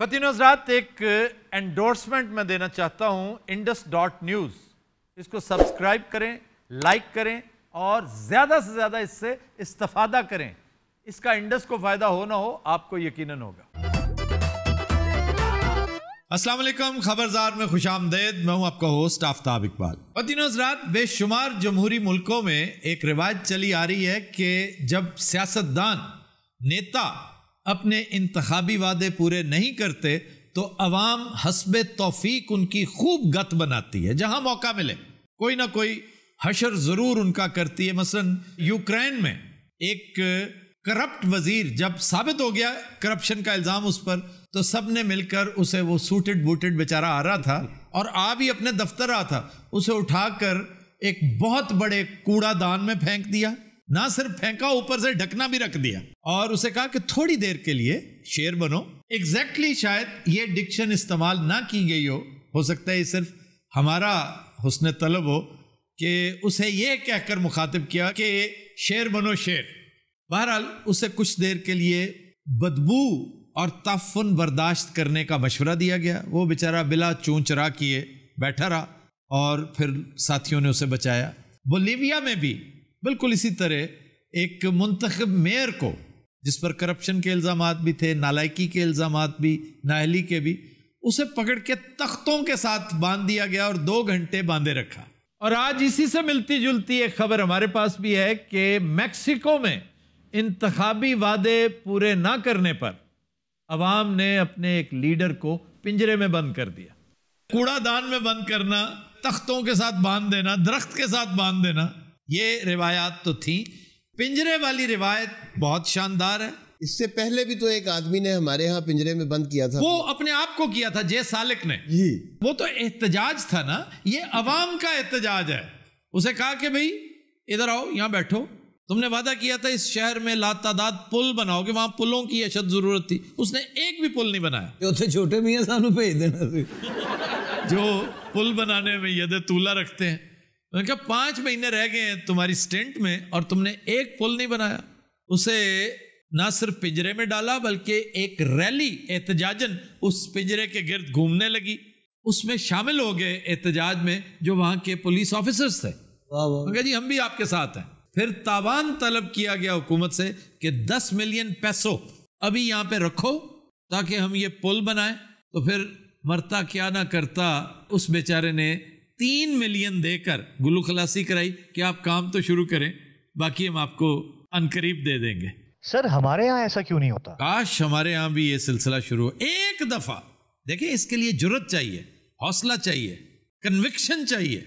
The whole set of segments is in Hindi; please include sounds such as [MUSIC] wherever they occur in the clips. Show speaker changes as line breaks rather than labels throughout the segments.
खतिन हजरात एक एंडोर्समेंट मैं देना चाहता हूँ इंडस डॉट न्यूज़ इसको सब्सक्राइब करें लाइक करें और ज़्यादा से ज़्यादा इससे इस्तफादा करें इसका इंडस को फ़ायदा हो ना हो आपको यकीनन होगा असलम खबरदार में खुश आमदेद मैं हूं आपका होस्ट आफ्ताब इकबाल फ़तीन हजरात बेशुमार जमहूरी मुल्कों में एक रिवाज चली आ रही है कि जब सियासतदान नेता अपने इंतबी वादे पूरे नहीं करते तो अवाम हसब तोफीक उनकी खूब गत बनाती है जहां मौका मिले कोई ना कोई हशर जरूर उनका करती है मसलन यूक्रेन में एक करप्ट वजीर जब साबित हो गया करप्शन का इल्ज़ाम उस पर तो सब ने मिलकर उसे वो सूटेड बूटेड बेचारा आ रहा था और आ भी अपने दफ्तर रहा था उसे उठाकर एक बहुत बड़े कूड़ादान में फेंक दिया ना सिर्फ फेंका ऊपर से ढकना भी रख दिया और उसे कहा कि थोड़ी देर के लिए शेर बनो एग्जैक्टली exactly शायद ये डिक्शन इस्तेमाल ना की गई हो हो सकता है ये सिर्फ हमारा हुसन तलब हो कि उसे ये कहकर मुखातिब किया कि शेर बनो शेर बहरहाल उसे कुछ देर के लिए बदबू और तफन बर्दाश्त करने का मशवरा दिया गया वो बेचारा बिला चूं चरा किए बैठा रहा और फिर साथियों ने उसे बचाया बोलीविया में भी बिल्कुल इसी तरह एक मुंतखब मेयर को जिस पर करप्शन के इल्ज़ाम भी थे नालायकी के इल्ज़ाम भी नाहली के भी उसे पकड़ के तख्तों के साथ बांध दिया गया और दो घंटे बांधे रखा और आज इसी से मिलती जुलती एक खबर हमारे पास भी है कि मैक्सिको में इंतबी वादे पूरे ना करने पर अवाम ने अपने एक लीडर को पिंजरे में बंद कर दिया कूड़ादान में बंद करना तख्तों के साथ बांध देना दरख्त के साथ बांध देना ये रिवायात तो थी पिंजरे
वाली रिवायत बहुत शानदार है इससे पहले भी तो एक आदमी ने हमारे यहाँ पिंजरे में बंद किया था वो
अपने आप को किया था जय सालिक ने जी वो तो एहतजाज था ना ये अवाम का एहतजाज है उसे कहा कि भाई इधर आओ यहाँ बैठो तुमने वादा किया था इस शहर में ला पुल बनाओगे वहां पुलों की अशद जरूरत थी उसने एक भी पुल नहीं बनाया
जो तो छोटे मियाँ सानू भेज देना
जो पुल बनाने में यदि तूला रखते हैं उन्होंने कहा पांच महीने रह गए हैं तुम्हारी स्टेंट में और तुमने एक पुल नहीं बनाया उसे ना सिर्फ पिंजरे में डाला बल्कि एक रैली एहतजाजन उस पिंजरे के गिर्द घूमने लगी उसमें शामिल हो गए एहतजाज में जो वहां के पुलिस ऑफिसर्स थे कहा जी हम भी आपके साथ हैं फिर तावान तलब किया गया हुकूमत से कि दस मिलियन पैसो अभी यहां पे रखो ताकि हम ये पुल बनाए तो फिर मरता क्या ना करता उस बेचारे ने तीन मिलियन देकर गुल्लू खलासी कराई कि आप काम तो शुरू करें बाकी हम आपको अनकरीब दे देंगे
सर हमारे यहाँ ऐसा क्यों नहीं होता
काश हमारे यहाँ भी ये सिलसिला शुरू हो एक दफा देखिए इसके लिए जरूरत चाहिए हौसला चाहिए कन्विक्शन चाहिए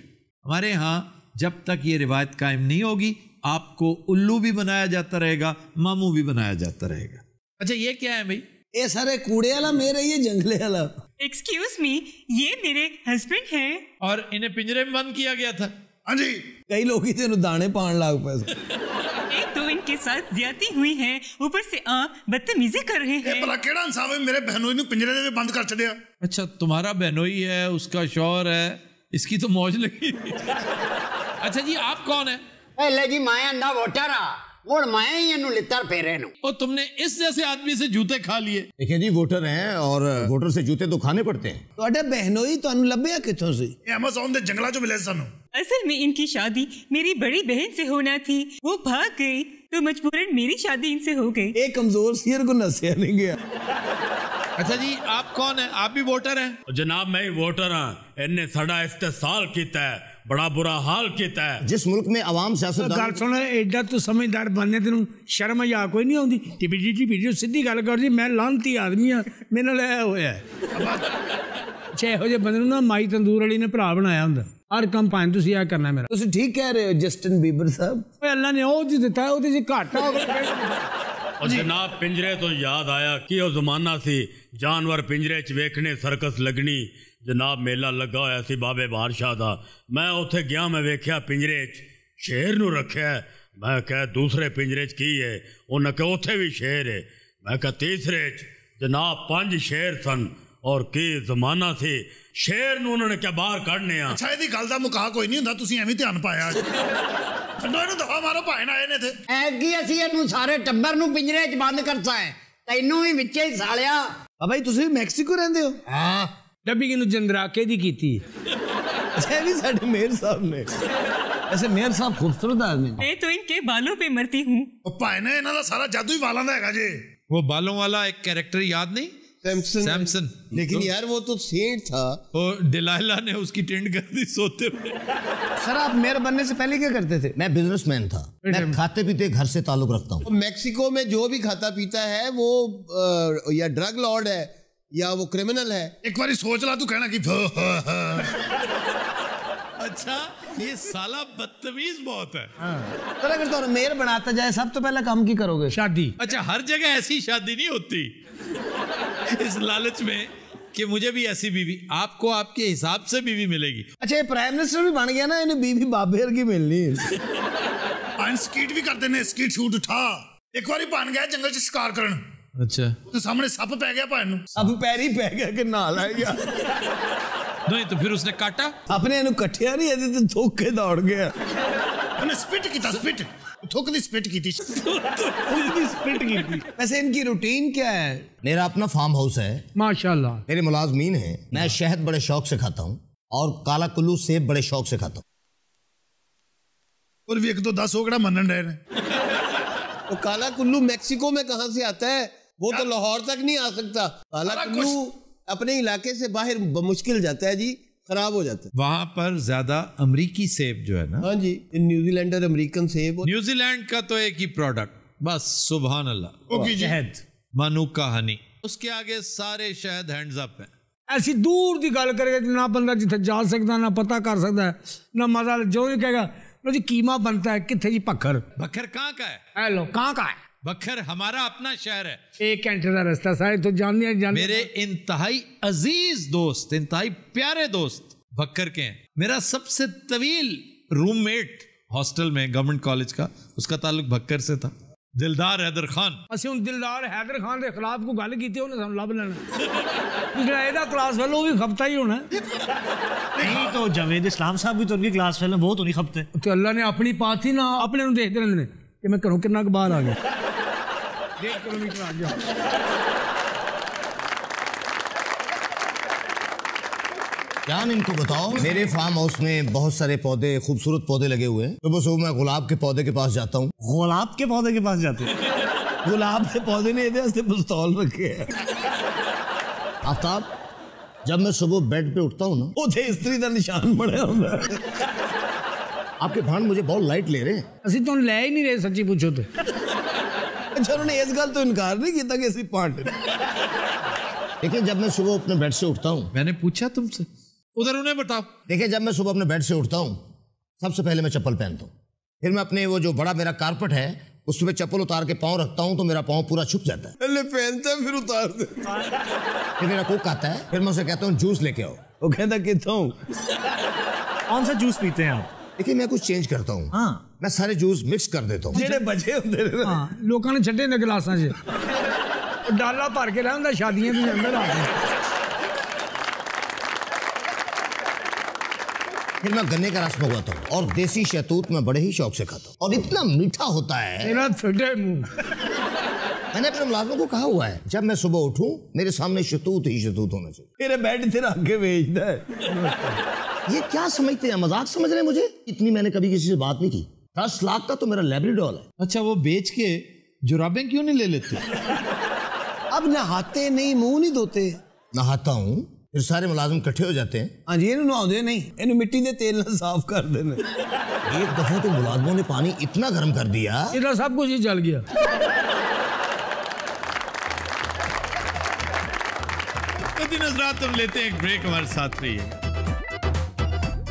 हमारे यहाँ जब तक ये रिवायत कायम नहीं होगी आपको उल्लू भी बनाया जाता रहेगा मामू भी बनाया जाता रहेगा
अच्छा ये क्या है भाई ये सारे कूड़े वाला मेरा ये जंगले वाला एक्सक्यूज मी ये मेरे हस्बैंड हैं
और इन्हें पिंजरे में
बंद किया गया था हाँ जी कई लोग ही तेरे दाने पान लाग पैसे
एक तो इनके साथ हुई है ऊपर से आप बदतमीजी कर रहे हैं केड़ा है मेरे बहनोई ने
पिंजरे में बंद कर अच्छा तुम्हारा बहनोई है उसका शौहर है इसकी तो मौज लगी
अच्छा जी आप कौन है पहले जी मैं वोटर हाँ। और मैं इनू लितर फेरेनु
और तुमने इस जैसे आदमी से जूते खा लिए देखिए जी वोटर हैं और
वोटर से जूते तो खाने पड़ते हैं तो अटे बहनोई तो लब्बे किथों से
अमेज़न
दे जंगला जो मिले
सनो असल में इनकी शादी मेरी बड़ी बहन से होना थी वो भाग गई तो मजबूरन मेरी शादी इनसे हो गई एक कमजोर सियर को नसिया नहीं गया अच्छा जी
आप कौन है आप भी वोटर हैं जनाब मैं ही वोटर हूँ इन्हें सड़ा इस्तेसाल किया है ਬੜਾ ਬੁਰਾ ਹਾਲ ਕੀਤਾ ਹੈ
ਜਿਸ ਮੁਲਕ ਮੇ ਆਵਾਮ ਸਿਆਸਤ ਗੱਲ ਸੁਣ ਐਡਾ ਤੂੰ ਸਮਝਦਾਰ ਬੰਦੇ ਤੈਨੂੰ ਸ਼ਰਮ ਆ ਕੋਈ ਨਹੀਂ ਆਉਂਦੀ ਟਿਪੀ ਜੀ ਵੀਡੀਓ ਸਿੱਧੀ ਗੱਲ ਕਰਦੀ ਮੈਂ ਲਾਂਤੀ ਆਦਮੀ ਆ ਮੇਰੇ ਨਾਲ ਇਹ ਹੋਇਆ ਛੇ ਹੋ ਜੇ ਬੰਦੇ ਨੂੰ ਨਾ ਮਾਈ ਤੰਦੂਰ ਵਾਲੀ ਨੇ ਭਰਾ ਬਣਾਇਆ ਹੁੰਦਾ ਹਰ ਕੰਮ ਭਾਵੇਂ ਤੁਸੀਂ ਆ ਕਰਨਾ ਮੇਰਾ ਤੁਸੀਂ ਠੀਕ ਕਹਿ ਰਹੇ ਹੋ ਜਸਟਨ ਬੀਬਰ ਸਾਹਿਬ ਓਏ ਅੱਲਾ ਨੇ ਉਹ ਜੀ ਦਿੱਤਾ ਉਹਦੇ ਜੀ ਘਾਟਾ
और जनाब पिंजरे तो याद आया कि वो जमाना सी जानवर पिंजरे च वेखने सर्कस लगनी जनाब मेला लगा हुआ सी बाबे बादशाह का मैं उ गया मैं वेख्या पिंजरे शेर न रखे मैं क्या दूसरे पिंजरे च की है उन्हें क्या उ भी शेर है मैं क्या तीसरे च जनाब पांच शेर सन और की जमाना थी शेर उन्होंने क्या बहर कड़ने अच्छा यदि गल का
मुका कोई नहीं हूँ एवं ध्यान पाया दफा
च बंद करता है मैक्सीको
रेंदे ਡੱਬੀ ਕਿਨੂੰ ਜੰਦਰਾਕੇ ਦੀ ਕੀਤੀ
ਸਾਡੇ
ਮੇਰ
ਸਾਹਿਬ ਨੇ ਐਸੇ ਮੇਰ ਸਾਹਿਬ ਖੂਬਸੂਰਤ ਆਦਮੀ
ਨੇ
ਉਹ
ਭਾਈ ਨੇ ਇਹਨਾਂ ਦਾ ਸਾਰਾ ਜਾਦੂ ਹੀ ਵਾਲਾਂ ਦਾ ਹੈਗਾ
उसकी टेंड कर दी सोते सर आप
मेयर बनने से पहले क्या करते थे मैं मैन था खाते पीते घर से ताल्लुक रखता
हूँ मैक्सिको में जो भी खाता पीता है वो या ड्रग लॉर्ड है या वो क्रिमिनल है एक बार सोच ला तू कहना कि हाँ, हाँ,
हाँ। अच्छा
ये साला बदतमीज बहुत है हाँ।
तो तो मेयर बनाता जाए सब तो पहले
काम की करोगे शादी
अच्छा हर जगह ऐसी शादी नहीं होती इस लालच में कि मुझे भी ऐसी बीवी आपको आपके हिसाब से बीवी मिलेगी
अच्छा ये प्राइम मिनिस्टर भी बन गया ना इन्हें बीवी बाबेर की मिलनी
है
स्कीट भी करते ने स्कीट शूट उठा
एक बार बन गया जंगल से शिकार करना ਅੱਛਾ ਸਾਹਮਣੇ ਸੱਪ ਪੈ ਗਿਆ ਨੂੰ ਸੱਪ ਪੈ ਗਿਆ ਕਿ ਨਾਲ ਆ ਗਿਆ
ਨਹੀਂ ਤਾਂ ਫਿਰ ਉਸਨੇ ਕਾਟਾ
ਆਪਣੇ ਨਹੀਂ ਇਹਦੇ ਤੇ ਦੌੜ ਗਿਆ ਉਹਨੇ ਸਪਿਟ ਕੀਤਾ ਸਪਿਟ है मेरा
मेरे मुलाजमीन है मैं शहद बड़े शौक से खाता हूँ और काला कुल्लू सेब बड़े शौक से
खाता हूँ दस हो गया रहे [LAUGHS] तो काला कुल्लू मेक्सिको में कहा से आता है वो तो लाहौर तक नहीं आ सकता हालांकि अपने इलाके से बाहर मुश्किल जाता है जी खराब हो जाता
है वहां पर ज्यादा अमरीकी सेब जो है ना
हाँ जी न्यूजीलैंड और सेब
न्यूजीलैंड का तो एक ही प्रोडक्ट बस सुबह अल्लाह शहद मानूका हनी उसके आगे सारे शहद हैंड्स अप हैं
ऐसी दूर की गल करेगा कि ना बंदा जिथे जा सकता ना पता कर सकता है ना मजा जो भी कहेगा जी कीमा बनता है कितने जी पखर पखर कहाँ का
है हेलो कहाँ का है बखर हमारा अपना शहर है एक एंटरा रास्ता सारे तो जान जान मेरे इंतहाई अजीज दोस्त इंतहाई प्यारे दोस्त बखर के हैं मेरा सबसे तवील रूममेट हॉस्टल में गवर्नमेंट कॉलेज का उसका ताल्लुक भक्कर से था दिलदार हैदर खान
असि उन दिलदार हैदर खान के खिलाफ को गल की लभ लेना क्लास फेलो भी खपता ही होना नहीं तो जवेद इस्लाम साहब भी तो उनकी क्लास फेलो बहुत तो खपते तो अल्लाह ने अपनी पाथी ना अपने देखते रहते कि मैं घरों कि बहार आ गया
जान इनको बताओ मेरे फार्म हाउस में बहुत सारे पौधे खूबसूरत पौधे लगे हुए हैं तो बस वो मैं गुलाब के पौधे के पास जाता हूँ गुलाब के पौधे के पास जाते हैं गुलाब के पौधे नहीं पिस्तौल रखे आफ्ताब जब मैं सुबह बेड पे उठता हूँ ना उठे स्त्री का निशान बड़े आपके भाड़ मुझे बहुत लाइट ले रहे हैं असि तो ले ही नहीं रहे सच्ची पूछो तो अच्छा उन्होंने इस गल तो इनकार नहीं किया कि असली पांड देखिए जब मैं सुबह अपने बेड से उठता हूँ मैंने पूछा तुमसे उधर उन्हें बताओ देखिए जब मैं सुबह अपने बेड से उठता हूँ सबसे पहले मैं चप्पल पहनता हूँ फिर मैं अपने वो जो बड़ा मेरा कारपेट है उसमें चप्पल उतार के पाँव रखता हूँ तो मेरा पाँव पूरा छुप जाता है पहले पहनता फिर उतार देता फिर मेरा कुक आता है फिर मैं उसे कहता हूँ जूस लेके आओ वो कहता कहता हूँ कौन सा जूस पीते हैं आप देखिए मैं कुछ चेंज करता हूँ हाँ मैं सारे जूस मिक्स कर देता हूँ ਬਚੇ ਹੁੰਦੇ ਨੇ ਹਾਂ
ਲੋਕਾਂ ਨੇ ਛੱਡੇ ਨੇ ਗਲਾਸਾਂ 'ਚ ਡਾਲਾ ਭਰ ਕੇ ਰਹਿੰਦਾ ਸ਼ਾਦੀਆਂ ਦੇ फिर मैं गन्ने
का रस मंगवाता हूँ और देसी शहतूत मैं बड़े ही शौक से खाता हूँ और इतना मीठा होता है मैंने अपने मुलाजमों को कहा हुआ है जब मैं सुबह उठूं मेरे सामने शतूत ही शतूत होना चाहिए मेरे बेड से आगे भेजता है ये क्या समझते हैं मजाक समझ रहे हैं मुझे इतनी मैंने कभी किसी से बात नहीं की दस लाख का तो मेरा लेबरीडॉल है अच्छा वो बेच के जुराबे क्यों नहीं ले लेते
अब नहाते नहीं मुंह नहीं धोते
नहाता हूँ फिर सारे मुलाजम इकट्ठे हो जाते हैं हाँ जी इन्हू
नहाते नहीं इन्हें मिट्टी के
तेल ना साफ कर देने एक दफा तो मुलाजमों ने पानी इतना गर्म कर दिया इधर सब कुछ ही जल गया
तो लेते हैं एक ब्रेक हमारे साथ है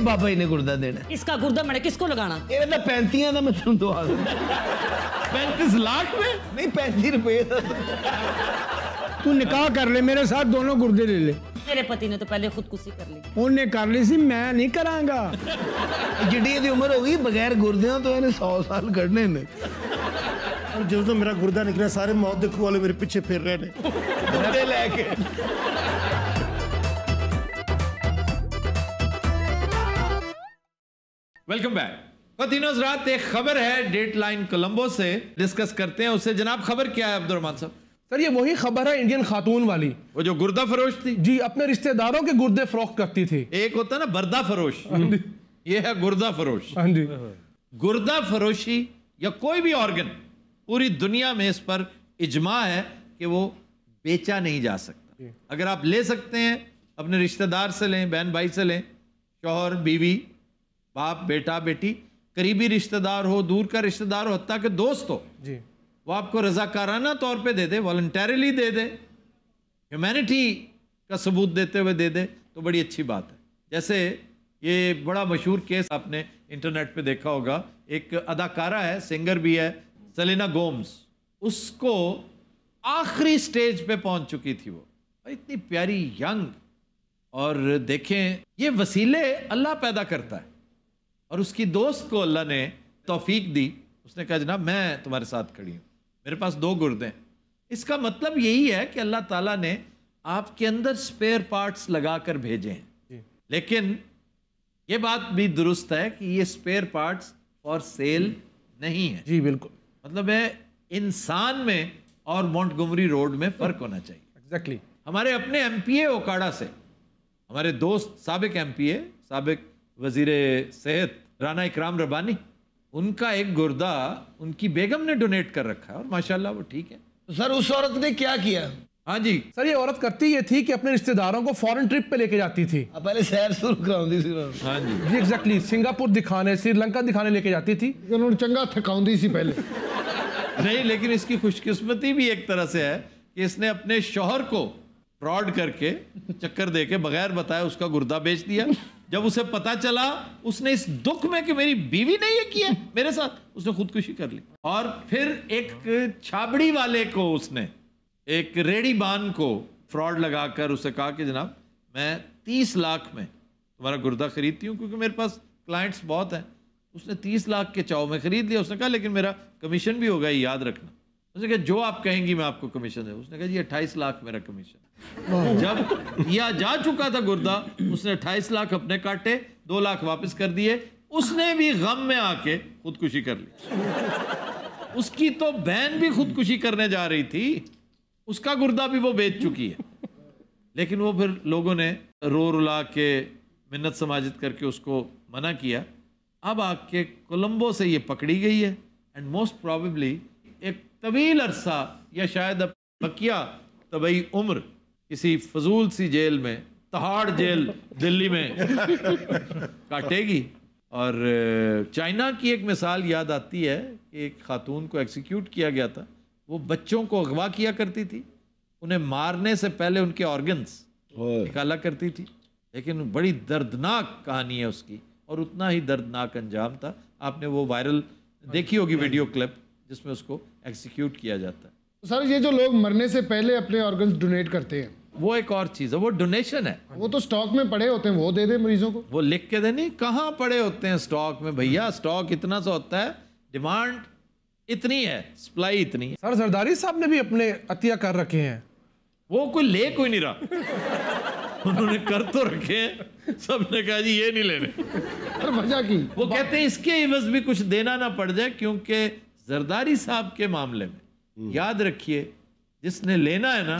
ਬਾਬਾ ਜੀ ਨੇ ਗੁਰਦਾ
ਦੇਣਾ इसका गुर्दा मैंने किसको लगाना ਇਹ ਤਾਂ 35 ਦਾ ਮੈਂ ਤੁਹਾਨੂੰ ਦਵਾ ਦਿੰਦਾ 35
लाख में ਨਹੀਂ 35 ਰੁਪਏ
तू निकाह कर ले मेरे साथ दोनों गुर्दे ले ले
मेरे पति ने तो पहले खुदकुशी कर ली
ਉਹਨੇ ਕਰ ਲਈ ਸੀ ਮੈਂ ਨਹੀਂ ਕਰਾਂਗਾ
ਜਿੱਡੀ ਇਹਦੀ ਉਮਰ ਹੋ ਗਈ ਬਗੈਰ ਗੁਰਦਿਆਂ ਤੋਂ ਇਹਨੇ 100 ਸਾਲ ਕੱਢਣੇ ਨੇ और जब तो मेरा गुर्दा निकला सारे मौत देखो वाले मेरे पीछे फिर रहे ने
ਗੁਰਦੇ ਲੈ
वेलकम बैक रात एक खबर है डेट लाइन कोलंबो से डिस्कस करते हैं उससे जनाब खबर क्या है अब्दुलरमान साहब सर ये वही खबर है इंडियन खातून वाली वो जो गुर्दा फरोश थी जी अपने रिश्तेदारों के गुर्दे फरोख करती थी एक होता है ना बर्दा फरोश हाँ ये है गुर्दा फरोश हाँ जी गुर्दा फरोशी या कोई भी ऑर्गन पूरी दुनिया में इस पर इजमा है कि वो बेचा नहीं जा सकता अगर आप ले सकते हैं अपने रिश्तेदार से लें बहन भाई से लें शोहर बीवी बाप बेटा बेटी करीबी रिश्तेदार हो दूर का रिश्तेदार हो हती के दोस्त हो जी वो आपको रजाकाराना तौर पे दे दे वॉल्टरली दे दे ह्यूमैनिटी का सबूत देते हुए दे दे तो बड़ी अच्छी बात है जैसे ये बड़ा मशहूर केस आपने इंटरनेट पे देखा होगा एक अदाकारा है सिंगर भी है सलीना गोम्स उसको आखिरी स्टेज पे पहुंच चुकी थी वो इतनी प्यारी यंग और देखें ये वसीले अल्लाह पैदा करता है और उसकी दोस्त को अल्लाह ने तोफीक दी उसने कहा जनाब मैं तुम्हारे साथ खड़ी हूँ मेरे पास दो गुर्दे इसका मतलब यही है कि अल्लाह ताला ने आपके अंदर स्पेयर पार्ट्स लगा कर भेजे हैं लेकिन ये बात भी दुरुस्त है कि ये स्पेयर पार्ट्स फॉर सेल नहीं है जी बिल्कुल मतलब है इंसान में और मोंटगोमरी रोड में फ़र्क होना चाहिए एग्जैक्टली exactly. हमारे अपने एम पी ओकाड़ा से हमारे दोस्त सबक एम पी सबक वजीर सेहत राना इकराम रबानी उनका एक गुर्दा उनकी बेगम ने डोनेट कर रखा है और माशाल्लाह वो ठीक है सर उस औरत ने क्या किया हाँ जी सर ये औरत करती ये थी कि अपने
रिश्तेदारों को फॉरेन ट्रिप पे लेके जाती थी पहले सैर शुरू कराउंदी हाँ जी जी एग्जैक्टली सिंगापुर दिखाने श्रीलंका दिखाने लेके जाती थी उन्होंने चंगा थकाउंदी सी पहले नहीं
लेकिन इसकी खुशकिस्मती भी एक तरह से है कि इसने अपने शोहर को फ्रॉड करके चक्कर दे के बगैर बताए उसका गुर्दा बेच दिया जब उसे पता चला उसने इस दुख में कि मेरी बीवी ने ये किया मेरे साथ उसने खुदकुशी कर ली और फिर एक छाबड़ी वाले को उसने एक रेडी बान को फ्रॉड लगाकर उसे कहा कि जनाब मैं तीस लाख में तुम्हारा गुर्दा खरीदती हूँ क्योंकि मेरे पास क्लाइंट्स बहुत हैं उसने तीस लाख के चाव में खरीद लिया उसने कहा लेकिन मेरा कमीशन भी होगा ये याद रखना उसने कहा जो आप कहेंगी मैं आपको कमीशन दे उसने कहा जी अट्ठाईस लाख मेरा कमीशन
[LAUGHS] जब
या जा चुका था गुर्दा उसने अट्ठाईस लाख अपने काटे दो लाख वापस कर दिए उसने भी गम में आके खुदकुशी कर ली उसकी तो बहन भी खुदकुशी करने जा रही थी उसका गुर्दा भी वो बेच चुकी है लेकिन वो फिर लोगों ने रो रुला के मिन्नत समाजित करके उसको मना किया अब आके कोलंबो से ये पकड़ी गई है एंड मोस्ट प्रॉबली एक तवील अरसा या शायद अब बकिया तबई उम्र किसी फजूल सी जेल में तहाड़ जेल दिल्ली में [LAUGHS] काटेगी और चाइना की एक मिसाल याद आती है कि एक खातून को एक्सिक्यूट किया गया था वो बच्चों को अगवा किया करती थी उन्हें मारने से पहले उनके ऑर्गन्स निकाला करती थी लेकिन बड़ी दर्दनाक कहानी है उसकी और उतना ही दर्दनाक अंजाम था आपने वो वायरल देखी होगी वीडियो हाँ क्लिप हाँ जिसमें उसको एक्सिक्यूट किया जाता है तो सर ये जो लोग मरने से पहले अपने ऑर्गन्स डोनेट करते हैं वो एक और चीज़ है वो डोनेशन है वो तो स्टॉक में पड़े होते हैं वो दे दे मरीजों को वो लिख के दे नहीं कहाँ पड़े होते हैं स्टॉक में भैया स्टॉक इतना सा होता है डिमांड इतनी है सप्लाई इतनी है
सर सरदारी साहब ने भी अपने अतिया कर रखे हैं
वो कोई ले कोई नहीं रहा उन्होंने कर तो रखे हैं सब ने कहा जी ये नहीं लेने पर मजा की वो कहते हैं इसके इवज भी कुछ देना ना पड़ जाए क्योंकि जरदारी साहब के मामले में हम्म। याद रखिए जिसने लेना है ना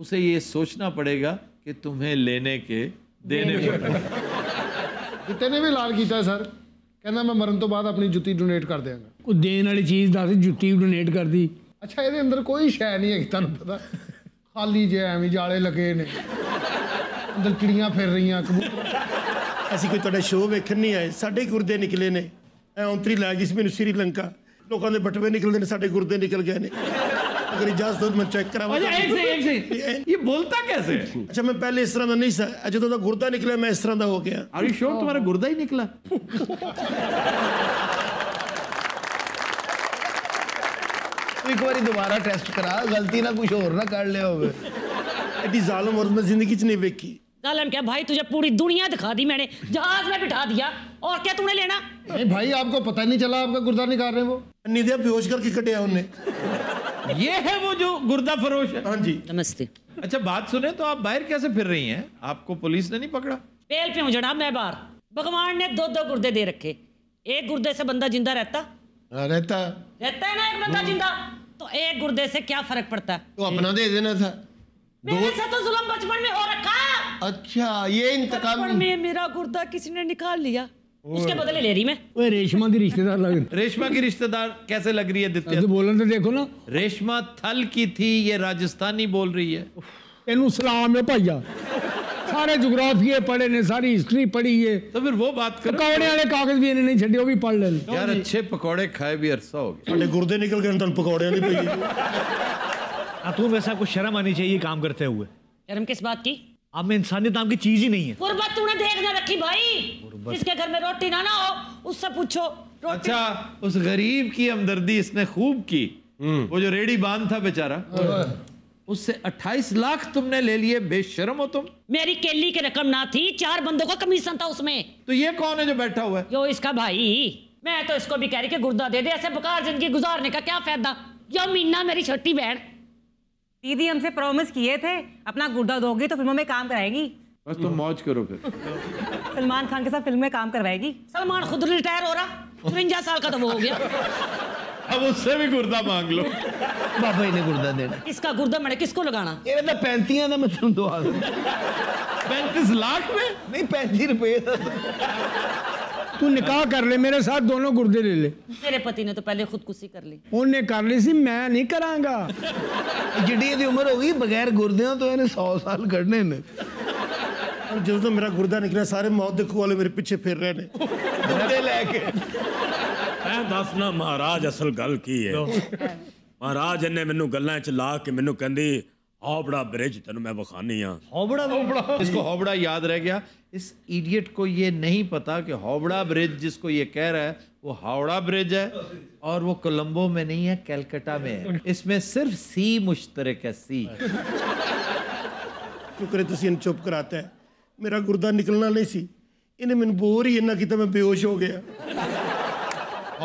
उसे ये सोचना पड़ेगा कि तुम्हें लेने के देने जितने भी लाल
किया सर ਕਹਿੰਦਾ ਮੈਂ ਮਰਨ ਤੋਂ ਬਾਅਦ ਆਪਣੀ ਜੁੱਤੀ ਡੋਨੇਟ ਕਰ ਦਿਆਂਗਾ ਕੋਈ ਦੇਣ ਵਾਲੀ ਚੀਜ਼ ਦੱਸ ਜੁੱਤੀ ਡੋਨੇਟ ਕਰਦੀ ਅੱਛਾ ਇਹਦੇ ਅੰਦਰ ਕੋਈ ਸ਼ੈ ਨਹੀਂ ਹੈਗੀ ਤੁਹਾਨੂੰ ਪਤਾ ਖਾਲੀ ਜੇ ਐਵੇਂ ਜਾਲੇ ਲੱਗੇ ਨੇ
ਅੰਦਰ ਕਿੜੀਆਂ ਫਿਰ ਰਹੀਆਂ ਕਬੂਤਰ ਅਸੀਂ ਕੋਈ ਤੁਹਾਡਾ ਸ਼ੋਅ ਵੇਖਣ ਨਹੀਂ ਆਏ ਸਾਡੇ ਗੁਰਦੇ ਨਿਕਲੇ ਨੇ ਐ ਔਂਤਰੀ ਲੱਗ ਗਈ ਸੀ ਮੈਨੂੰ ਸ਼੍ਰੀਲੰਕਾ ਲੋਕਾਂ ਦੇ ਬਟਵੇ ਨਿਕਲਦੇ ਨੇ ਸਾਡੇ ਗੁਰਦੇ ਨਿਕਲ ਗਏ ਨੇ अगर इजाजत हो तो मैं चेक करा अच्छा एक से एक से ये बोलता कैसे अच्छा मैं पहले इस तरह का नहीं सा अच्छा तो तो गुर्दा निकला मैं इस तरह का हो गया अरे श्योर oh. तुम्हारा गुर्दा ही निकला एक बार दोबारा टेस्ट करा गलती ना कुछ और ना कर ले होवे जालम और
मैं जिंदगी च नहीं देखी जालम क्या भाई तुझे पूरी दुनिया दिखा दी मैंने जहाज में बिठा दिया और क्या तूने लेना नहीं भाई आपको पता नहीं चला आपका गुर्दा निकाल रहे वो निधिया बेहोश करके कटिया उनने
ये है वो जो गुर्दा फरोश है हाँ जी नमस्ते अच्छा बात सुने तो आप
बाहर कैसे फिर रही हैं आपको पुलिस ने नहीं पकड़ा
बेल पे हूँ जनाब मैं बाहर भगवान ने दो दो गुर्दे दे रखे एक गुर्दे से बंदा जिंदा रहता
हाँ, रहता
रहता है ना एक बंदा हाँ। जिंदा तो एक गुर्दे से क्या फर्क पड़ता है तो अपना दे देना था तो जुलम बचपन में हो रखा अच्छा ये इंतकाम में मेरा गुर्दा किसी ने निकाल लिया उसके बदले ले
रही मैं ओए रेशमा की रिश्तेदार लग
रेशमा की रिश्तेदार कैसे लग रही है दित्य तो बोलन तो देखो ना रेशमा थल की थी ये राजस्थानी बोल रही है इन सलाम है
भैया सारे जोग्राफिए पढ़े ने सारी हिस्ट्री पढ़ी है तो फिर वो बात करो पकौड़े वाले कागज भी इन्हें नहीं छड़े वो भी पढ़ लें यार
अच्छे पकौड़े खाए भी अरसा हो गया ਤੁਹਾਡੇ ਗੁਰਦੇ
ਨਿਕਲ ਗਏ ਤੁਹਾਨੂੰ
ਪਕੌੜਿਆਂ ਦੀ ਪਈ ਅਤੂ वैसा कुछ शर्म आनी चाहिए काम करते हुए
शर्म किस बात की
अब मैं इंसानियत नाम की चीज ही नहीं
है तूने देख ना रखी भाई जिसके घर में रोटी ना ना हो उससे पूछो अच्छा
उस गरीब की हमदर्दी इसने खूब की हम्म। वो जो रेडी बांध था बेचारा उससे 28 लाख तुमने ले लिए बेशरम हो तुम
मेरी केली की के रकम ना थी चार बंदों का कमीशन था उसमें तो ये कौन है जो बैठा हुआ है यो इसका भाई मैं तो इसको भी कह रही कि गुर्दा दे दे ऐसे बकार जिंदगी गुजारने का क्या फायदा यो मीना मेरी छोटी बहन दीदी हमसे प्रॉमिस किए थे अपना गुर्दा दोगे तो फिल्मों में काम कराएगी
बस तुम मौज करो फिर
सलमान खान के साथ फिल्म में काम करवाएगी सलमान खुद रिटायर हो रहा तिरंजा साल का तो वो हो गया अब उससे भी गुर्दा मांग
लो बाबा ने गुर्दा देना
इसका गुर्दा मैंने किसको लगाना ये तो मतलब पैंतियां ना मैं तुम दवा
पैंतीस लाख में नहीं पैंतीस रुपए तू निकाह कर ले मेरे साथ दोनों गुर्दे ले ले
तेरे पति ने तो पहले खुदकुशी कर ली
ਉਹਨੇ ਕਰ ਲਈ
ਸੀ ਮੈਂ ਨਹੀਂ ਕਰਾਂਗਾ ਜਿੱਡੀ ਇਹਦੀ ਉਮਰ ਹੋ ਗਈ ਬਗੈਰ ਗੁਰਦਿਆਂ ਤੋਂ ਇਹਨੇ 100 ਸਾਲ ਕੱਢਨੇ ਨੇ ਔਰ ਜਦੋਂ ਤੋਂ ਮੇਰਾ ਗੁਰਦਾ ਨਿਕਲਿਆ ਸਾਰੇ ਮੌਤ ਦੇ ਖੂਹ ਵਾਲੇ ਮੇਰੇ ਪਿੱਛੇ ਫਿਰ ਰਹੇ ਨੇ ਗੁਰਦੇ ਲੈ ਕੇ
ਮੈਂ ਦੱਸਣਾ ਮਹਾਰਾਜ ਅਸਲ ਗੱਲ ਕੀ ਹੈ ਮਹਾਰਾਜ ਨੇ ਮੈਨੂੰ ਗੱਲਾਂ ਚ ਲਾ ਕੇ ਮੈਨੂੰ ਕਹਿੰਦੀ होबड़ा ब्रिज तेन मैं बखानी हाँ
होबड़ा होबड़ा इसको होबड़ा याद रह गया इस इडियट को ये नहीं पता कि होबड़ा ब्रिज जिसको ये कह रहा है वो हावड़ा ब्रिज है और वो कोलंबो में नहीं है कैलकटा में है इसमें सिर्फ सी मुश्तरक है सी
शुक्र तुम चुप कराता है मेरा गुर्दा निकलना नहीं सी इन्हें मैंने बोर ही इन्ना किता मैं बेहोश हो गया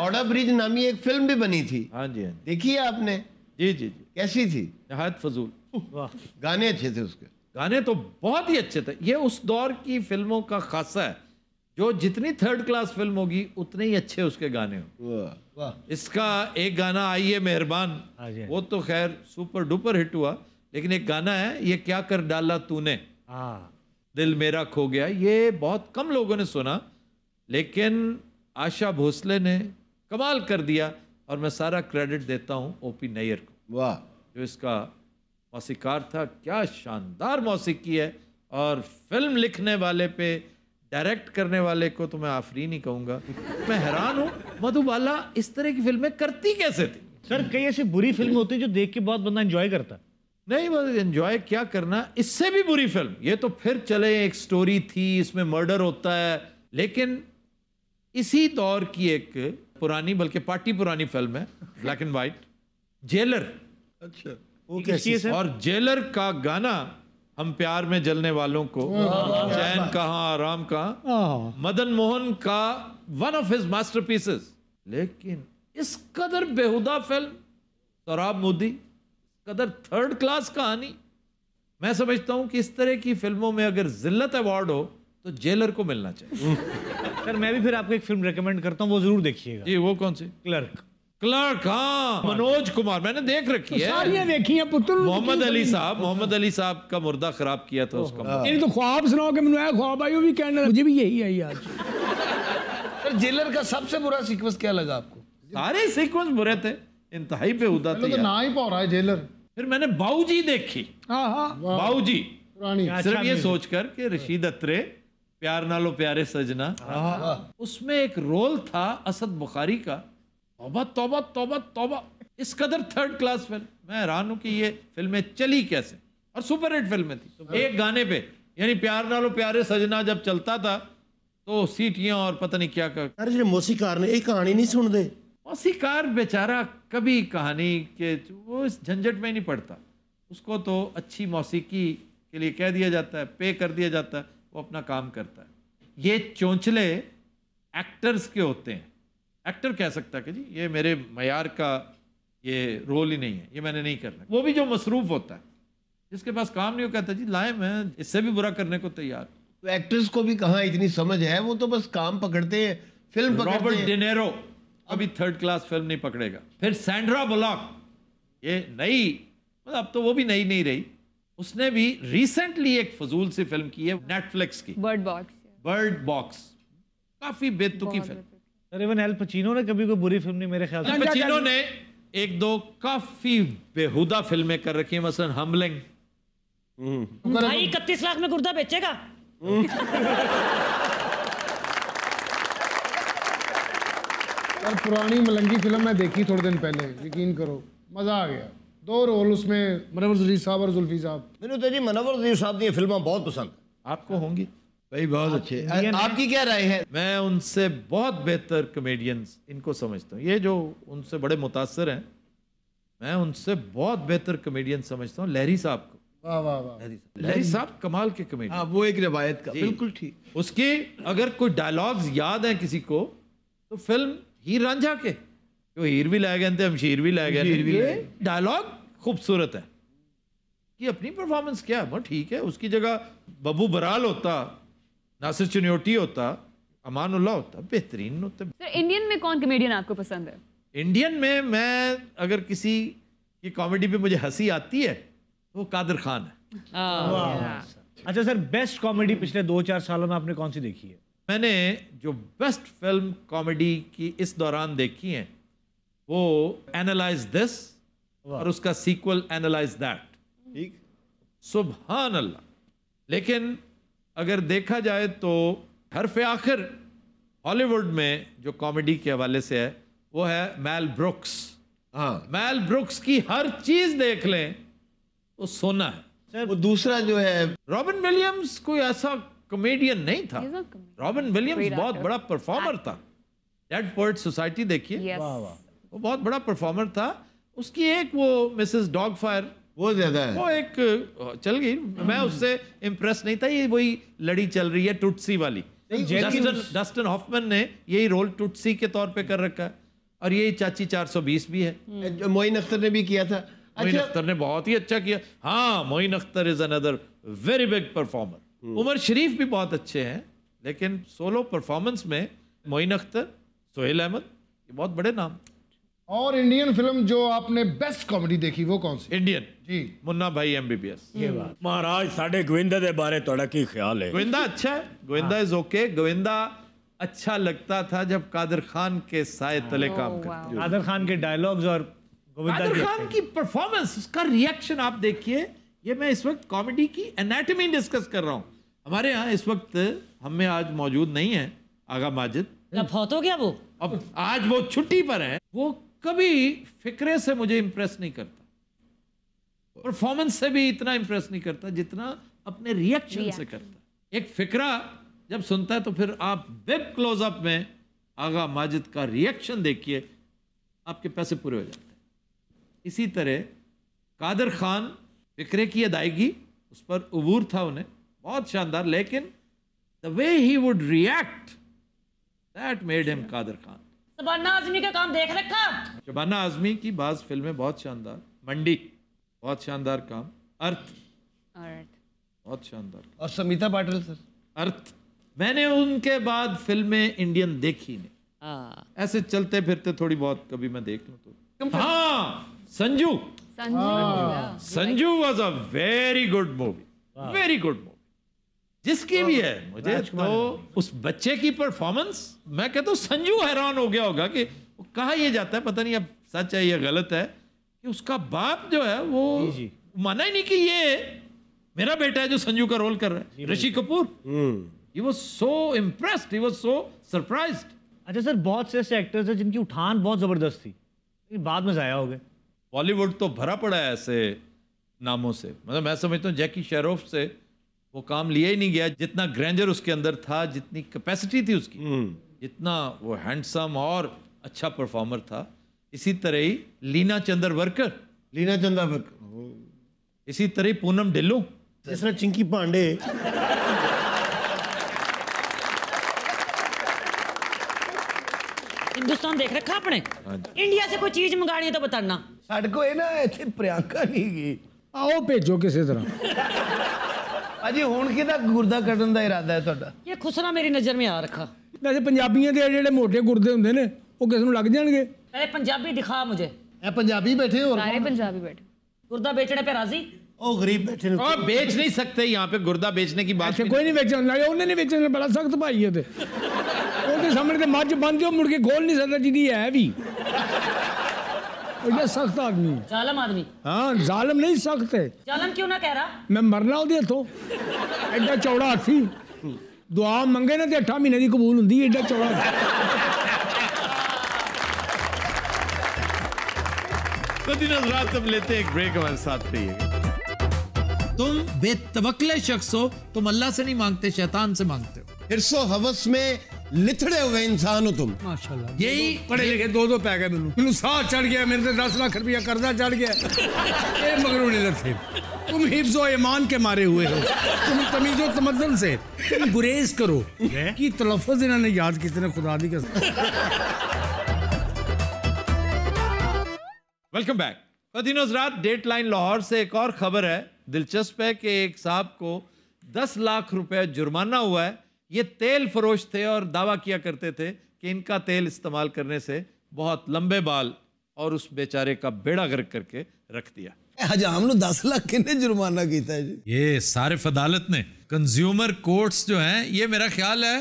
हावड़ा ब्रिज नामी एक फिल्म भी बनी थी हाँ जी हाँ देखी है आपने जी जी जी कैसी थी नहायत फजूल गाने अच्छे थे उसके गाने
तो बहुत ही अच्छे थे ये उस दौर की फिल्मों का खासा है जो जितनी थर्ड क्लास फिल्म होगी उतने ही अच्छे उसके गाने हो इसका एक गाना आइए मेहरबान हाँ हाँ वो तो खैर सुपर डुपर हिट हुआ लेकिन एक गाना है ये क्या कर डाला तूने हाँ। दिल मेरा खो गया ये बहुत कम लोगों ने सुना लेकिन आशा भोसले ने कमाल कर दिया और मैं सारा क्रेडिट देता हूँ ओ पी नैयर को वाह जो इसका मौसीकार था क्या शानदार मौसीकी है और फिल्म लिखने वाले पे डायरेक्ट करने वाले को तो मैं आफरी नहीं कहूँगा मैं हैरान हूँ मधुबाला इस तरह की फिल्में करती कैसे थी सर कई ऐसी बुरी फिल्म होती है जो देख के बहुत बंदा एंजॉय करता नहीं बस एंजॉय क्या करना इससे भी बुरी फिल्म ये तो फिर चले एक स्टोरी थी इसमें मर्डर होता है लेकिन इसी दौर की एक पुरानी बल्कि पार्टी पुरानी फिल्म है ब्लैक एंड वाइट जेलर
अच्छा और
जेलर का गाना हम प्यार में जलने वालों को हाँ, हाँ, हाँ। चैन कहा आराम
कहा
मदन मोहन का वन ऑफ हिज मास्टरपीसेस लेकिन इस कदर बेहुदा फिल्म सौराब मोदी कदर थर्ड क्लास कहानी मैं समझता हूं कि इस तरह की फिल्मों में अगर जिल्लत अवार्ड हो तो जेलर को मिलना
चाहिए [LAUGHS]
सर मैं भी फिर आपको एक फिल्म रेकमेंड करता हूँ वो जरूर देखिएगा जी वो कौन सी क्लर्क क्लर्क हाँ मनोज कुमार मैंने देख रखी तो है सारी देखी है
पुत्र मोहम्मद अली साहब
मोहम्मद अली साहब का मुर्दा खराब किया था उसका तो
ख्वाब सुनाओ कि मैंने ख्वाब आई भी कहना मुझे भी यही आई आज
सर जेलर का सबसे बुरा सीक्वेंस क्या लगा आपको सारे सीक्वेंस बुरे थे इंतहाई पे उदा तो थे तो ना ही
पा रहा है जेलर
फिर मैंने बाऊजी देखी
हाँ, हाँ। बाऊजी अच्छा सिर्फ ये
सोचकर के रशीद अत्रे प्यार नालो प्यारे सजना हाँ, उसमें एक रोल था असद बुखारी का तोबा तोबा तोबा तोबा इस कदर थर्ड क्लास फिल्म मैं हैरान हूँ कि ये फिल्में चली कैसे और सुपर हिट फिल्में थी तो एक गाने पे यानी प्यार नालो प्यारे सजना जब चलता था तो सीटियाँ और पता नहीं क्या कर
अरे मौसीकार ने एक कहानी नहीं सुन दे
मौसीकार बेचारा कभी कहानी के वो इस झंझट में नहीं पड़ता उसको तो अच्छी मौसीकी के लिए कह दिया जाता है पे कर दिया जाता है वो अपना काम करता है ये चौंचले एक्टर्स के होते हैं एक्टर कह सकता है कि जी ये मेरे मैार का ये रोल ही नहीं है ये मैंने नहीं करना वो भी जो मसरूफ़ होता है जिसके पास काम नहीं हो कहता जी लाए मैं
इससे भी बुरा करने को तैयार तो एक्ट्रेस को भी कहाँ इतनी समझ है वो तो बस काम पकड़ते हैं फिल्म रॉबर्ट
डिनेरो अभी थर्ड क्लास फिल्म नहीं पकड़ेगा
फिर सैंड्रा बुलॉक
ये नई मतलब अब तो वो भी नई नहीं रही उसने भी रिसेंटली एक फजूल सी फिल्म की है नेटफ्लिक्स की बर्ड बॉक्स बर्ड बॉक्स काफी बेतुकी film
sir even Al Pacino ने कभी कोई बुरी फिल्म नहीं मेरे ख्याल से पचीनो ने
एक दो काफी बेहुदा फिल्में कर रखी है मसलन हमलिंग हम्म। भाई
इकतीस लाख में गुर्दा बेचेगा हम्म। यार
पुरानी मलंगी फिल्म मैं देखी थोड़े दिन पहले यकीन करो
मजा आ गया दो रोल उसमें मनोवर जजीर साहब और जुल्फी साहब मैंने तो जी मनोवर जजीर साहब दी फिल्म बहुत पसंद आपको होंगी भाई बहुत अच्छे आपकी क्या राय है मैं उनसे
बहुत बेहतर कमेडियंस इनको समझता हूँ ये जो उनसे बड़े मुतासर हैं मैं उनसे बहुत बेहतर कमेडियन समझता हूँ लहरी साहब
को वाह वाह वाह लहरी साहब
कमाल के कमेडियन हाँ वो एक रिवायत का बिल्कुल ठीक उसके अगर कोई डायलॉग्स याद हैं किसी को तो फिल्म हीर रांझा के जो हीर भी लाए गए थे शीर भी लाए गए डायलॉग खूबसूरत है कि अपनी परफॉर्मेंस क्या है ठीक है उसकी जगह बबू बराल होता नासिर चुनियोटी होता अमान होता बेहतरीन होता
सर इंडियन में कौन कॉमेडियन आपको पसंद है
इंडियन में मैं अगर किसी की कॉमेडी पे मुझे हंसी आती है तो वो कादर खान है
oh,
अच्छा सर बेस्ट कॉमेडी पिछले दो चार सालों में आपने कौन सी देखी है मैंने जो बेस्ट फिल्म कॉमेडी की इस दौरान देखी है वो एनालाइज दिस और उसका सीक्वल एनालाइज दैट ठीक सुबहान अल्लाह लेकिन अगर देखा जाए तो हरफ आखिर हॉलीवुड में जो कॉमेडी के हवाले से है वो है मैल ब्रुक्स हाँ मैल ब्रुक्स की हर चीज देख लें वो सोना
है वो दूसरा जो है
रॉबिन विलियम्स कोई ऐसा कॉमेडियन नहीं था रॉबिन विलियम्स बहुत बड़ा परफॉर्मर था डेड पोर्ट सोसाइटी देखिए वो बहुत बड़ा परफॉर्मर था उसकी एक वो मिसेस डॉग फायर वो ज्यादा है वो एक चल गई मैं हम्म। उससे इम्प्रेस नहीं था ये वही लड़ी चल रही है टुटसी वाली डस्टन हॉफमैन ने यही रोल टुटसी के तौर पे कर रखा है और यही चाची 420 भी है हम्म। मोइन अख्तर
ने भी किया था अच्छा- मोइन अख्तर
ने बहुत ही अच्छा किया हाँ Moin Akhtar is another very big performer Umar Sharif भी बहुत अच्छे हैं लेकिन सोलो परफॉर्मेंस में मोइन अख्तर सोहेल अहमद ये बहुत बड़े नाम और इंडियन फिल्म जो आपने बेस्ट कॉमेडी देखी वो कौन सी इंडियन जी मुन्ना भाई एमबीबीएस ये हम्म। बात महाराज साढ़े
गोविंदा के बारे थोड़ा
की ख्याल है गोविंदा अच्छा है गोविंदा इज हाँ। ओके गोविंदा अच्छा लगता था जब कादर खान के साय तले काम करते कादर खान के डायलॉग्स और गोविंदा कादर खान की परफॉर्मेंस उसका रिएक्शन आप देखिए ये मैं इस वक्त कॉमेडी की एनाटमी डिस्कस कर रहा हूँ हमारे यहाँ इस वक्त हमें आज मौजूद नहीं है आगा माजिद बहुत हो गया वो अब आज वो छुट्टी पर है वो कभी फिक्रे से मुझे इंप्रेस नहीं करता परफॉर्मेंस से भी इतना इंप्रेस नहीं करता जितना अपने रिएक्शन से करता एक फिक्रा जब सुनता है तो फिर आप वेब क्लोजअप में आगा माजिद का रिएक्शन देखिए आपके पैसे पूरे हो जाते हैं इसी तरह कादर खान फिक्रे की अदायगी उस पर अबूर था उन्हें बहुत शानदार लेकिन the way he would react that made him Kader Khan
Shabana Azmi का काम देख रखा
शबाना आजमी की बाज फिल्में बहुत शानदार मंडी बहुत शानदार काम अर्थ अर्थ बहुत शानदार
और समीता पाटिल सर
अर्थ मैंने उनके बाद फिल्में इंडियन देखी
नहीं
ऐसे चलते फिरते थोड़ी बहुत कभी मैं देख लू
तो हाँ Sanju Sanju
was a very good movie very good movie जिसकी तो भी है मुझे तो उस बच्चे की परफॉर्मेंस मैं कहता हूँ संजू हैरान हो गया होगा कि कहा यह जाता है पता नहीं अब सच है या गलत है कि उसका बाप जो है वो माना ही नहीं कि ये मेरा बेटा है जो संजू का रोल कर रहा है Rishi Kapoor he was so impressed he was so surprise अच्छा सर बहुत से ऐसे एक्टर्स हैं जिनकी उठान बहुत ज़बरदस्त थी बाद में ज़ाया हो गए बॉलीवुड तो भरा पड़ा है ऐसे नामों से मतलब मैं समझता हूँ जैकी शेरोफ से वो काम लिया ही नहीं गया जितना ग्रैंडर उसके अंदर था जितनी कैपेसिटी थी उसकी हम्म। जितना वो हैंडसम और अच्छा परफॉर्मर था इसी तरह ही लीना चंद्र वर्कर
लीना चंद्र वर्कर इसी तरह पूनम ढिल्लो जिस चिंकी पांडे
हिंदुस्तान देख रखा अपने हाँ इंडिया से कोई चीज मंगानी है तो बताना साडे
को है ना इतने प्रियंका नहीं गई आओ भेजो किसी तरह ਭਾਜੀ ਹੁਣ ਕਿਹਦਾ ਗੁਰਦਾ ਕੱਢਣ ਦਾ ਇਰਾਦਾ ਹੈ ਤੁਹਾਡਾ
ਇਹ ਖੁਸਰਾ ਮੇਰੀ ਨਜ਼ਰ ਮੇ ਆ ਰੱਖਾ
ਵੈਸੇ ਪੰਜਾਬੀਆਂ ਦੇ ਜਿਹੜੇ
ਮੋਟੇ ਗੁਰਦੇ ਹੁੰਦੇ ਨੇ ਉਹ ਕਿਸ ਨੂੰ ਲੱਗ ਜਾਣਗੇ ਇਹ ਪੰਜਾਬੀ ਦਿਖਾ ਮੁਝੇ ਇਹ ਪੰਜਾਬੀ ਬੈਠੇ ਹੋਰ ਸਾਰੇ ਪੰਜਾਬੀ ਬੈਠੇ गुर्दा बेचने पे राजी
ओ गरीब बैठे ਉਹ ਵੇਚ ਨਹੀਂ सकते ਯਹਾਂ ਪੇ
ਗੁਰਦਾ ਵੇਚਣੇ ਕੀ ਬਾਤ कोई नहीं बेचने लगे ਉਹਨੇ ਨਹੀਂ बेचने ਬੜਾ ਸਖਤ ਭਾਈ है ਉਹਦੇ ਸਾਹਮਣੇ ਤੇ ਮੱਝ ਬੰਨਦੇ ਦਿਓ ਮੁੜ ਕੇ ਖੋਲ ਨਹੀਂ ਸਕਦਾ ਜਿਹਦੀ ਹੈ ਵੀ और सख्त आदमी जालम आदमी हाँ जालम नहीं सख्त है
जालम क्यों ना कह रहा
मैं मरना दे तो
एडा चौड़ा हाथी
दुआ मंगे ना तो अठा महीने की कबूल होंगी एडा चौड़ा
तो लेते एक ब्रेक हमारे साथ तुम शख्स हो तुम अल्लाह से नहीं मांगते शैतान से मांगते
हो हिरसो हवस में लिथड़े हुए इंसान हो तुम माशाल्लाह यही पढ़े लिखे दो दो पै गए मैं मैनू साह चढ़ गया मेरे से तो दस लाख रुपया कर्जा
चढ़ गया ये मगरूनी लथे तुम हिफ्जो ईमान के मारे हुए हो तुम तमीजो तमदन से तुम गुरेज करो कि तलफ़ इन्होंने याद कितने खुदा दी
वेलकम बैक फतिनोज रात डेट लाइन लाहौर से एक और खबर है दिलचस्प है कि एक साहब को दस लाख रुपए जुर्माना हुआ है ये तेल फरोश थे और दावा किया करते थे कि इनका तेल इस्तेमाल करने से बहुत लंबे बाल और उस बेचारे का बेड़ा गर्क करके रख दिया
हजाम ने दस लाख कितने जुर्माना किया
ये सारे अदालत ने कंज्यूमर कोर्ट्स जो हैं ये मेरा ख्याल है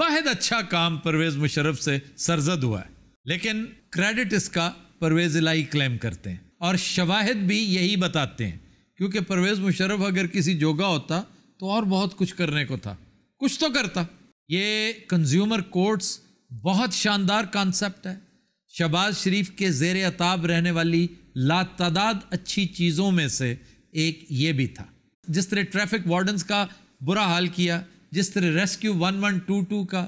वाहिद अच्छा काम परवेज मुशरफ से सरजद हुआ है लेकिन क्रेडिट इसका परवेज इलाई क्लेम करते हैं और शवाहद भी यही बताते हैं क्योंकि परवेज मुशरफ अगर किसी जोगा होता तो और बहुत कुछ करने को था कुछ तो करता ये कंज्यूमर कोर्ट्स बहुत शानदार कॉन्सेप्ट है शबाज शरीफ के जेर अताब रहने वाली लातादाद अच्छी चीज़ों में से एक ये भी था जिस तरह ट्रैफिक वार्डन्स का बुरा हाल किया जिस तरह rescue one one two two का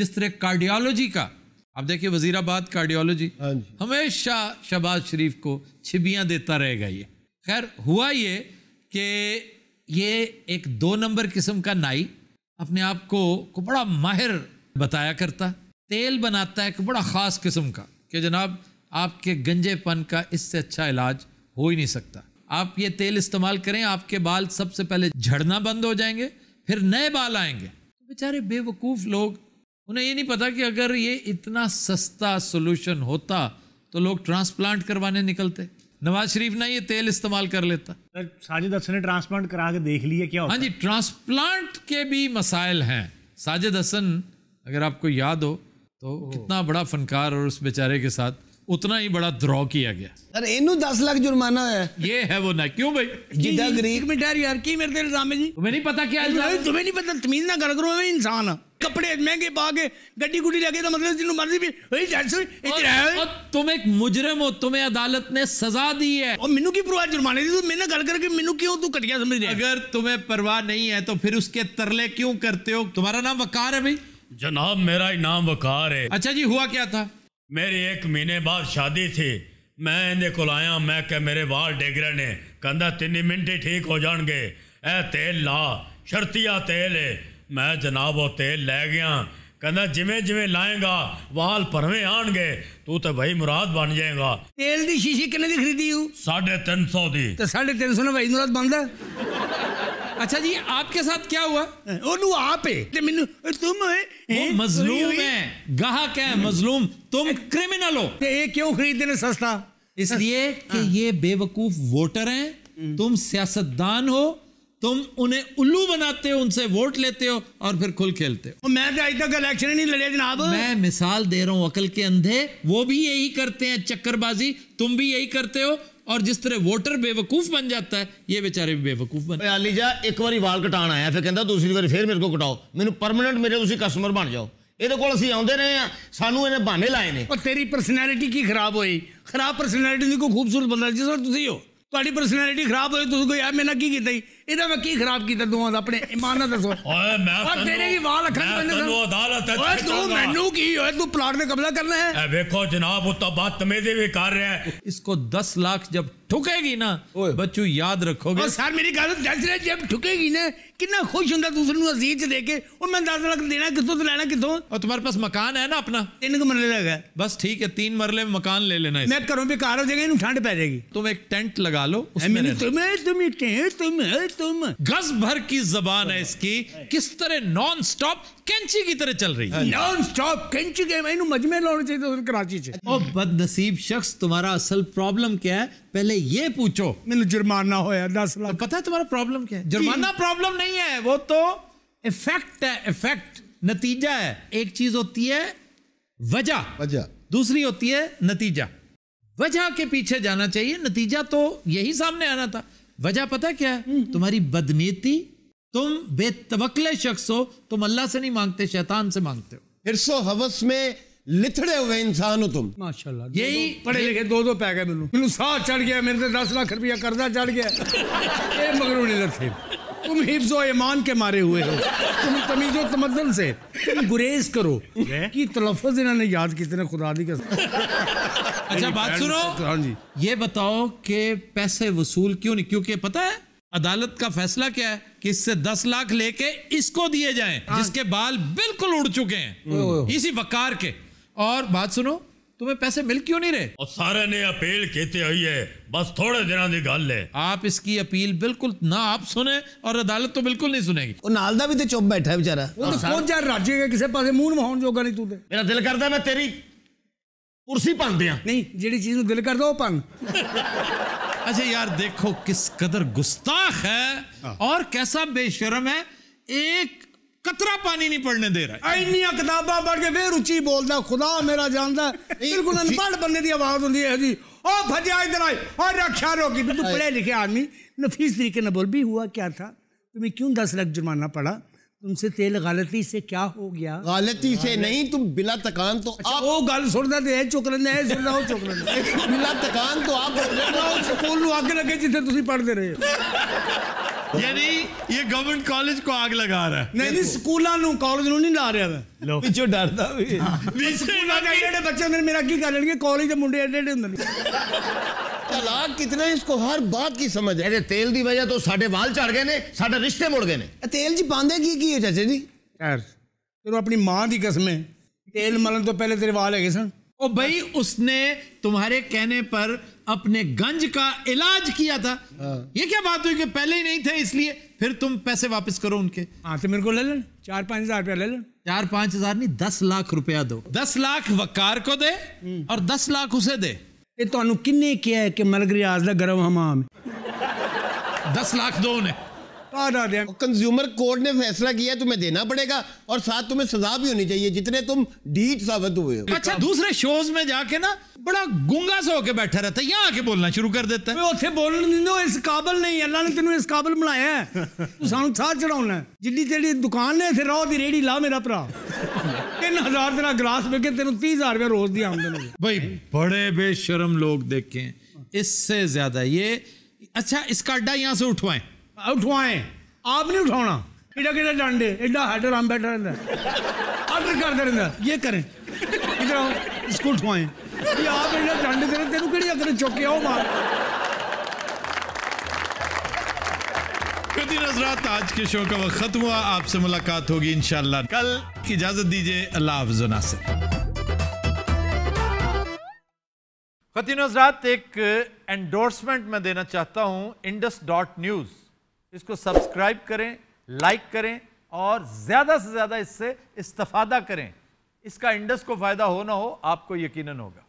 जिस तरह कार्डियोलॉजी का आप देखिए वजीराबाद कार्डियोलॉजी हाँ हमेशा शबाज शरीफ को छिबियाँ देता रहेगा ये खैर हुआ ये कि ये एक दो नंबर किस्म का नाई अपने आप को को बड़ा माहिर बताया करता तेल बनाता है एक बड़ा ख़ास किस्म का कि जनाब आपके गंजेपन का इससे अच्छा इलाज हो ही नहीं सकता आप ये तेल इस्तेमाल करें आपके बाल सबसे पहले झड़ना बंद हो जाएंगे फिर नए बाल आएंगे तो बेचारे बेवकूफ़ लोग उन्हें ये नहीं पता कि अगर ये इतना सस्ता सोल्यूशन होता तो लोग ट्रांसप्लांट करवाने निकलते नवाज शरीफ ना ये तेल इस्तेमाल कर लेता साजिद हसन ने ट्रांसप्लांट करा के देख लिया क्या हाँ जी ट्रांसप्लांट के भी मसाइल हैं साजिद हसन अगर आपको याद हो तो कितना बड़ा फनकार और उस बेचारे के साथ उतना ही बड़ा ਬੜਾ किया गया
अरे ਸਰ दस लाख जुर्माना है
ये है वो ना क्यों भाई
जिदा ਜਿੱਦਾਂ में डर यार की मेरे इल्जाम है जी तुम्हें नहीं पता क्या इल्जाम है तुम्हें नहीं पता तमीज ना कर करो मैं इंसान कपड़े महंगे पा के गड्डी गुड्डी लगे तो मतलब जिन्हों मर्जी भी वही डेढ़ सौ इधर और तुम एक मुजरम हो तुम्हें अदालत ने सजा दी है और मेनू की परवाह जुर्माने दी तू तो मेरे ना गल करके मेनू क्यों तू कटिया समझ रहे अगर तुम्हें परवाह नहीं है तो
फिर उसके तरले क्यों करते हो तुम्हारा नाम वकार है भाई जनाब मेरा ही नाम वकार है अच्छा जी हुआ क्या था मेरी एक महीने बाद शादी थी मैं इन्हें को आया मैं कि मेरे वाल रहे ने कहता तिनी मिनट ही ठीक हो जाएंगे ए तेल ला शर्तिया तेल है मैं जनाब वो तेल लै गया कहना जिमें जिमें लाएगा वाल भरवे आन गए तू तो भाई मुराद बन जाएगा
तेल की शीशी किन्ने की
खरीदी साढ़े तीन सौ की
साढ़े तीन सौ ने भाई मुराद बनता अच्छा जी आपके साथ क्या हुआ ओनू eh, oh, आप ਹੈ तुम है, ਤੁਮ ਹੈ ਮਜ਼ਲੂਮ ਹੈ ਗਾਹਕ
ਹੈ तुम क्रिमिनल eh, हो ये क्यों खरीदने सस्ता इसलिए eh, कि ये बेवकूफ वोटर हैं hmm. तुम सियासतदान हो तुम उन्हें उल्लू बनाते हो उनसे वोट लेते हो और फिर खुल खेलते हो oh, मैं तो आज तक इलेक्शन ही नहीं लड़े जनाब मैं मिसाल दे रहा हूं अकल के अंधे वो भी यही करते हैं चक्करबाजी तुम भी यही करते हो और जिस तरह वोटर बेवकूफ बन जाता है ये बेचारे भी बेवकूफ बन ਅਲੀ ਜਾ ਇੱਕ ਵਾਰੀ ਵਾਲ ਕਟਾਣ ਆਇਆ
ਫਿਰ ਕਹਿੰਦਾ ਦੂਸਰੀ ਵਾਰੀ ਫੇਰ ਮੇਰੇ ਕੋ ਕਟਾਓ ਮੈਨੂੰ ਪਰਮਨੈਂਟ ਮੇਰੇ ਤੁਸੀਂ ਕਸਟਮਰ ਬਣ ਜਾਓ ਇਹਦੇ ਕੋਲ ਅਸੀਂ ਆਉਂਦੇ ਰਹੇ ਆ
ਸਾਨੂੰ ਇਹਨੇ ਬਹਾਨੇ ਲਾਏ ਨੇ ਔਰ ਤੇਰੀ ਪਰਸਨੈਲਿਟੀ ਕੀ ਖਰਾਬ ਹੋਈ ਖਰਾਬ ਪਰਸਨੈਲਿਟੀ ਦੀ ਕੋਈ ਖੂਬਸੂਰਤ ਬੰਦਾ ਜਿਸ ਤਰ੍ਹਾਂ ਤੁਸੀਂ ਹੋ ਤੁਹਾਡੀ ਪਰਸਨੈਲਿਟੀ ਖਰਾਬ ਹੋਈ ਤੁਸੀਂ ਕੋਈ ਯਾਰ ਮੇਰੇ ਨਾਲ ਕੀ ਕੀਤਾ ਜੀ ਇਹਦਾ ਮੈਂ ਕੀ ਖਰਾਬ ਕੀਤਾ ਤੂੰ ਆਪਣੇ
ਇਮਾਨ ਨਾਲ ਦੱਸੋ ਓਏ ਮੈਂ ਉਹ ਤੇਰੇ ਵੀ
ਵਾਲ ਅੱਖਾਂ ਚ ਬੰਦੇ ਤੈਨੂੰ ਅਦਾਲਤ ਤੇ ਓਏ ਤੂੰ ਮੈਨੂੰ ਕੀ ਓਏ ਤੂੰ ਪਲਾਟ ਤੇ ਕਬਜ਼ਾ ਕਰਨਾ
ਹੈ ਐ ਵੇਖੋ ਜਨਾਬ ਉਹ ਤਾਂ ਬਦਤਮੀਜ਼ੀ ਵੀ ਕਰ ਰਿਹਾ है तो इसको 10 लाख जब ठुकेगी ना बच्चू याद रखोगे और सर
मेरी गल दस लाख जब ठुकेगी ना कितना खुश होता दूसरे ਨੂੰ ਅਜ਼ੀਜ਼ ਦੇ ਕੇ और मैं 10 लाख देना कितों से लेना कितों और तुम्हारे पास मकान है ना अपना
तीन मरले लगा बस ठीक है तीन मरले में मकान ले लेना मैं
घरों बेकार हो जाएगा इन्हें ठंड पै जाएगी
तुम एक टेंट लगा लो उसमें तुम तुम टेंट तुम तुम गज भर की जबान है इसकी किस तरह नॉन स्टॉप कैंची की तरह चल रही है नॉन हाँ स्टॉप कैंची के मैं
मजमे लाने चाहिए तो कराची से ओ बदनसीब शख्स तुम्हारा असल प्रॉब्लम क्या है पहले ये
पूछो मैं
जुर्माना होया 10 लाख तो पता है तुम्हारा प्रॉब्लम क्या है जुर्माना प्रॉब्लम नहीं
है वो तो इफेक्ट है इफेक्ट नतीजा है एक चीज होती है वजह वजह दूसरी होती है नतीजा वजह के पीछे जाना चाहिए नतीजा तो यही सामने आना था वजह पता क्या हम्म, हम्म। तुम्हारी बदनीति तुम बेतवकले शख्स हो तुम अल्लाह से नहीं मांगते शैतान से मांगते हो
सो हवस में लिथड़े हुए इंसान हो तुम माशाल्लाह
यही पढ़े लिखे दो दो पै गए मैनू सा चढ़ गया
मेरे से दस लाख रुपया कर्जा चढ़ गया ये [LAUGHS] मगरू नहीं लथे तुम हिफ्ज ईमान के मारे हुए हो तुम तमीज तमदन से तुम गुरेज करो कि तलफज इन्होंने
याद कितने खुदा दी का अच्छा बात सुनो हाँ जी ये बताओ कि पैसे वसूल क्यों नहीं क्योंकि पता है अदालत का फैसला क्या है कि इससे दस लाख लेके इसको दिए जाएं हाँ। जिसके बाल बिल्कुल उड़ चुके हैं इसी वकार के और बात सुनो तुम्हें पैसे मिल क्यों नहीं रहे
और सारे ने अपील कहते आई है बस थोड़े दिन की गल है आप इसकी अपील बिल्कुल ना आप सुने और अदालत तो बिल्कुल नहीं सुनेगी
और नाल भी तो चुप बैठा है बेचारा वो तो कौन चार राज्य के किसी पास मूह नवाउन जोगा नहीं तू मेरा
दिल करता मैं तेरी कुर्सी पान दिया नहीं जी चीज दिल कर दो पान
अच्छा
यार देखो किस कदर गुस्ताख है हाँ। और कैसा बेशरम है एक कतरा पानी नहीं पढ़ने दे रहा इनिया किताबा पढ़ के फिर उची बोलता
खुदा मेरा जानता [LAUGHS] बिल्कुल अनपढ़ बंदे की आवाज होंगी है जी ओ फजा इधर आई और रक्षा रोकी तू पढ़े लिखे आदमी नफीस तरीके ने बोल भी हुआ क्या था तुम्हें क्यों दस लाख जुर्माना पड़ा तुमसे तेल गलती से क्या हो गया गलती से नहीं तुम बिला तकान तो अच्छा, आप वो गल सुनदा ते चुक लेंदे सुन रहा हो चुक लेंदे [LAUGHS] बिला तकान तो आप बोल सुकून नु आगे लगे जिथे ਤੁਸੀਂ ਪੜਦੇ ਰਹੇ ਯਾਨੀ ਇਹ ਗਵਰਨਮੈਂਟ ਕਾਲਜ ਕੋ
ਆਗ ਲਗਾ ਰਹਾ ਹੈ
ਨਹੀਂ ਨਹੀਂ ਸਕੂਲਾਂ ਨੂੰ ਕਾਲਜ ਨੂੰ ਨਹੀਂ ਲਾ ਰਿਹਾ ਮੈਂ ਵਿੱਚੋਂ ਡਰਦਾ ਵੀ
ਵਿੱਚੋਂ
ਨਾ ਜਿਹੜੇ ਬੱਚੇ ਨੇ ਮੇਰਾ ਕੀ ਕਰ ਲੈਣਗੇ ਕਾਲਜ ਦੇ ਮੁੰਡੇ ਐਡੇ ਐਡੇ ਹੁੰਦੇ ਨੇ ਤਲਾਕ ਕਿਤਨਾ ਇਸਕੋ ਹਰ ਬਾਤ ਕੀ ਸਮਝ ਹੈ ਇਹਦੇ ਤੇਲ ਦੀ ਵਜ੍ਹਾ ਤੋਂ ਸਾਡੇ ਵਾਲ ਝੜ ਗਏ ਨੇ ਸਾਡੇ ਰਿਸ਼ਤੇ ਮੁੜ ਗਏ ਨੇ ਤੇਲ ਜੀ ਪਾਉਂਦੇ ਕੀ ਕੀ ਹੈ ਚਾਚਾ ਜੀ ਯਾਰ ਤੈਨੂੰ ਆਪਣੀ ਮਾਂ ਦੀ ਕਸਮ ਹੈ तेल मलन तो पहले
तेरे वाल है सर ओ भाई उसने तुम्हारे कहने पर अपने गंज का इलाज किया था हाँ। ये क्या बात हुई कि पहले ही नहीं थे इसलिए फिर तुम पैसे वापस करो उनके हाँ तो मेरे को ले लो चार पांच हजार रुपया ले लो चार पांच हजार नहीं दस लाख रुपया दो दस
लाख वकार को दे हम्म। और दस लाख उसे दे ये तो किन्ने किया है कि मलगरी आज
गर्म हमाम दस लाख दो उन्हें कंज्यूमर कोर्ट ने फैसला किया तुम्हें देना पड़ेगा और साथ तुम्हें सजा भी होनी चाहिए जितने तुम डीट साबित हुए हो अच्छा दूसरे शोज में जाके ना बड़ा गुंगा सा होके बैठा रहता है यहाँ आके बोलना शुरू कर देता
है उसे ਬੋਲਣ ਦਿੰਦੇ इस काबल नहीं अल्लाह ने तेन इस काबल बनाया है ਹੈ। ਤੂੰ ਸਾਨੂੰ ਸਾਹ ਚੜਾਉਣਾ ਹੈ। ਜਿੱਡੀ ਤੇਰੀ ਦੁਕਾਨ ਨੇ ਇੱਥੇ ਰੋਹ ਦੀ ਰੇੜੀ ਲਾ ਮੇਰਾ ਭਰਾ 3000 ਤੇਰਾ ਗਲਾਸ ਵੇਚ ਕੇ ਤੈਨੂੰ
30000 ਰੁਪਏ ਰੋਜ਼ ਦੀ ਆਮਦਨ भाई बड़े बेशरम लोग देखे इससे ज्यादा ये अच्छा इसका अड्डा यहाँ से उठवाएं उठवाएं आप नहीं उठाना
इडा किडा डांडे एडा हेडर हम बैठा रहता है ऑर्डर कर दे रहता ये करें इधर आओ इसको उठवाएं ये आप एडा डांडे दे रहे तेन कि अगर चौके आओ मार
कदी नजरात आज के शो का वक्त खत्म हुआ आपसे मुलाकात होगी इंशाल्लाह कल इजाजत दीजिए अल्लाह हाफिज नासिर खतिन हजरात एक एंडोर्समेंट मैं देना चाहता हूं इंडस डॉट न्यूज़ इसको सब्सक्राइब करें लाइक करें और ज़्यादा से ज़्यादा इससे इस्तफादा करें इसका इंडस को फ़ायदा हो ना हो आपको यकीनन होगा